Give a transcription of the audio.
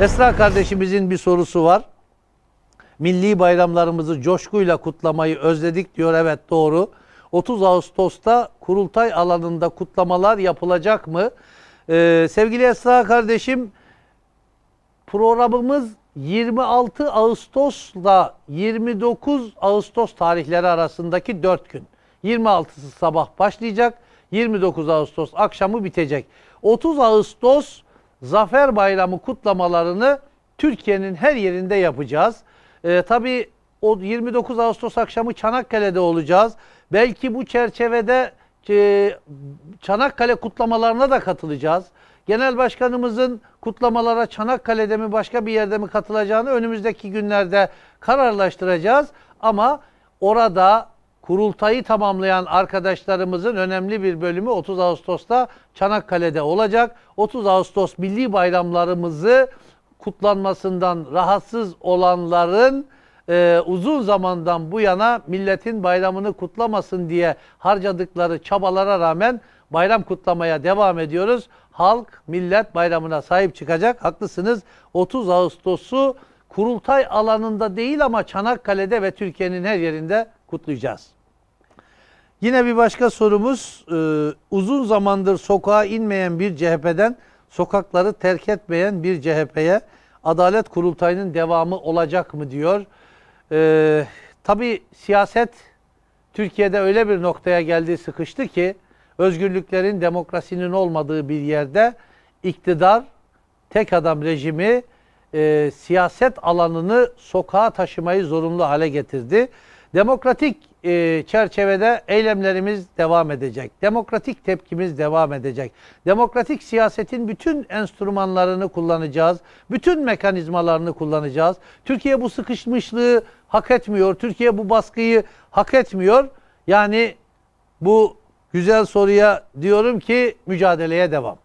Esra kardeşimizin bir sorusu var. Milli bayramlarımızı coşkuyla kutlamayı özledik diyor. Evet doğru. 30 Ağustos'ta kurultay alanında kutlamalar yapılacak mı? Ee, sevgili Esra kardeşim programımız 26 Ağustos'la 29 Ağustos tarihleri arasındaki 4 gün. 26'sı sabah başlayacak. 29 Ağustos akşamı bitecek. 30 Ağustos Zafer Bayramı kutlamalarını Türkiye'nin her yerinde yapacağız. Ee, tabii o 29 Ağustos akşamı Çanakkale'de olacağız. Belki bu çerçevede e, Çanakkale kutlamalarına da katılacağız. Genel Başkanımızın kutlamalara Çanakkale'de mi başka bir yerde mi katılacağını önümüzdeki günlerde kararlaştıracağız. Ama orada kurultayı tamamlayan arkadaşlarımızın önemli bir bölümü 30 Ağustos'ta Çanakkale'de olacak. 30 Ağustos milli bayramlarımızı kutlanmasından rahatsız olanların e, uzun zamandan bu yana milletin bayramını kutlamasın diye harcadıkları çabalara rağmen bayram kutlamaya devam ediyoruz. Halk millet bayramına sahip çıkacak. Haklısınız 30 Ağustos'u kurultay alanında değil ama Çanakkale'de ve Türkiye'nin her yerinde kutlayacağız. Yine bir başka sorumuz e, uzun zamandır sokağa inmeyen bir CHP'den sokakları terk etmeyen bir CHP'ye Adalet Kurultayı'nın devamı olacak mı diyor. E, Tabi siyaset Türkiye'de öyle bir noktaya geldi sıkıştı ki özgürlüklerin demokrasinin olmadığı bir yerde iktidar tek adam rejimi e, siyaset alanını sokağa taşımayı zorunlu hale getirdi. Demokratik e, çerçevede eylemlerimiz devam edecek. Demokratik tepkimiz devam edecek. Demokratik siyasetin bütün enstrümanlarını kullanacağız. Bütün mekanizmalarını kullanacağız. Türkiye bu sıkışmışlığı hak etmiyor. Türkiye bu baskıyı hak etmiyor. Yani bu güzel soruya diyorum ki mücadeleye devam.